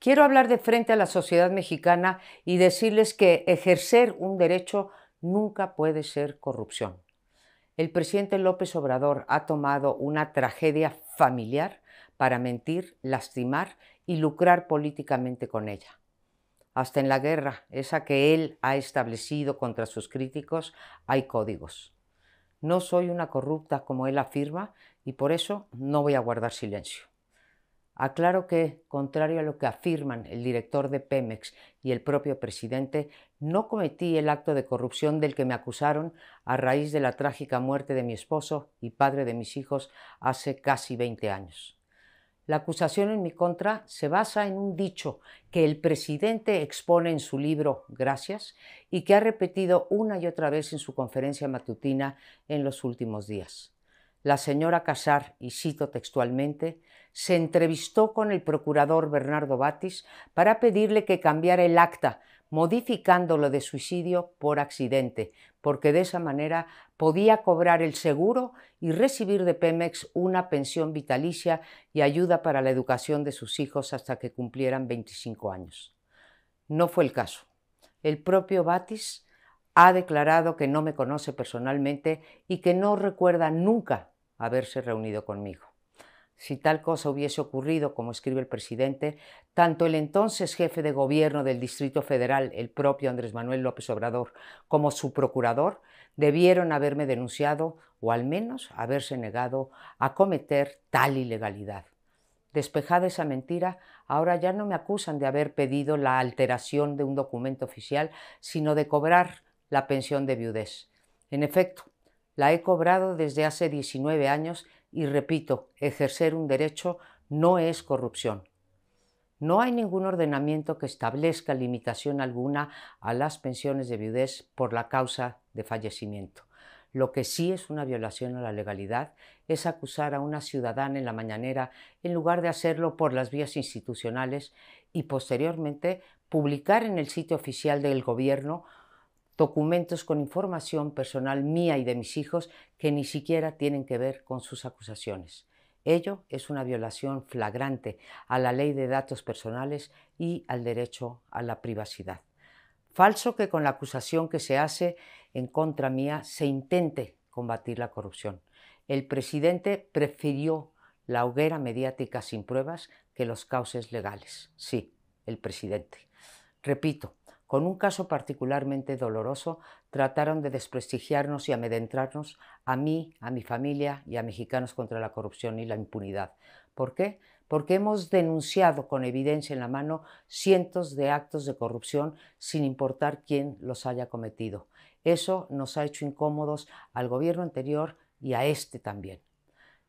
Quiero hablar de frente a la sociedad mexicana y decirles que ejercer un derecho nunca puede ser corrupción. El presidente López Obrador ha tomado una tragedia familiar para mentir, lastimar y lucrar políticamente con ella. Hasta en la guerra, esa que él ha establecido contra sus críticos, hay códigos. No soy una corrupta como él afirma y por eso no voy a guardar silencio. Aclaro que, contrario a lo que afirman el director de Pemex y el propio presidente, no cometí el acto de corrupción del que me acusaron a raíz de la trágica muerte de mi esposo y padre de mis hijos hace casi 20 años. La acusación en mi contra se basa en un dicho que el presidente expone en su libro Gracias y que ha repetido una y otra vez en su conferencia matutina en los últimos días la señora Casar, y cito textualmente, se entrevistó con el procurador Bernardo Batis para pedirle que cambiara el acta, modificándolo de suicidio por accidente, porque de esa manera podía cobrar el seguro y recibir de Pemex una pensión vitalicia y ayuda para la educación de sus hijos hasta que cumplieran 25 años. No fue el caso. El propio Batis ha declarado que no me conoce personalmente y que no recuerda nunca haberse reunido conmigo. Si tal cosa hubiese ocurrido, como escribe el presidente, tanto el entonces jefe de gobierno del Distrito Federal, el propio Andrés Manuel López Obrador, como su procurador, debieron haberme denunciado o al menos haberse negado a cometer tal ilegalidad. Despejada esa mentira, ahora ya no me acusan de haber pedido la alteración de un documento oficial, sino de cobrar la pensión de viudez. En efecto, la he cobrado desde hace 19 años y repito, ejercer un derecho no es corrupción. No hay ningún ordenamiento que establezca limitación alguna a las pensiones de viudez por la causa de fallecimiento. Lo que sí es una violación a la legalidad es acusar a una ciudadana en la mañanera en lugar de hacerlo por las vías institucionales y posteriormente publicar en el sitio oficial del gobierno documentos con información personal mía y de mis hijos que ni siquiera tienen que ver con sus acusaciones. Ello es una violación flagrante a la ley de datos personales y al derecho a la privacidad. Falso que con la acusación que se hace en contra mía se intente combatir la corrupción. El presidente prefirió la hoguera mediática sin pruebas que los cauces legales. Sí, el presidente. Repito, con un caso particularmente doloroso, trataron de desprestigiarnos y amedrentarnos a mí, a mi familia y a mexicanos contra la corrupción y la impunidad. ¿Por qué? Porque hemos denunciado con evidencia en la mano cientos de actos de corrupción sin importar quién los haya cometido. Eso nos ha hecho incómodos al gobierno anterior y a este también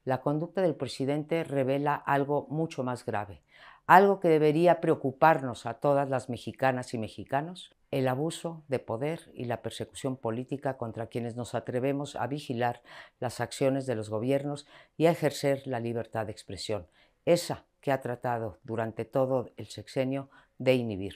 la conducta del presidente revela algo mucho más grave, algo que debería preocuparnos a todas las mexicanas y mexicanos, el abuso de poder y la persecución política contra quienes nos atrevemos a vigilar las acciones de los gobiernos y a ejercer la libertad de expresión, esa que ha tratado durante todo el sexenio de inhibir.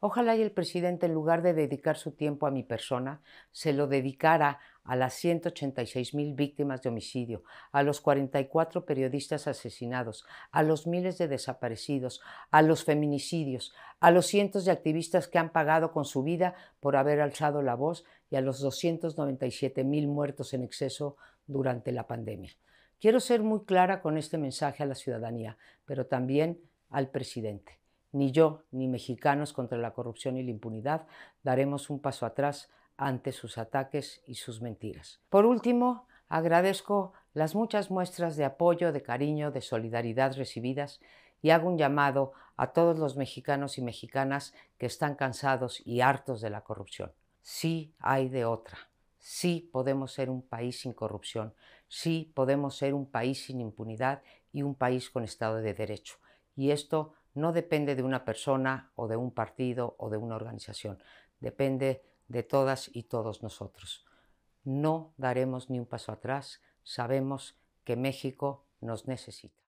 Ojalá y el presidente, en lugar de dedicar su tiempo a mi persona, se lo dedicara a las 186 víctimas de homicidio, a los 44 periodistas asesinados, a los miles de desaparecidos, a los feminicidios, a los cientos de activistas que han pagado con su vida por haber alzado la voz y a los 297 mil muertos en exceso durante la pandemia. Quiero ser muy clara con este mensaje a la ciudadanía, pero también al presidente. Ni yo, ni mexicanos contra la corrupción y la impunidad daremos un paso atrás ante sus ataques y sus mentiras. Por último, agradezco las muchas muestras de apoyo, de cariño, de solidaridad recibidas y hago un llamado a todos los mexicanos y mexicanas que están cansados y hartos de la corrupción. Sí hay de otra. Sí podemos ser un país sin corrupción. Sí podemos ser un país sin impunidad y un país con Estado de Derecho. Y esto no depende de una persona o de un partido o de una organización, depende de todas y todos nosotros. No daremos ni un paso atrás, sabemos que México nos necesita.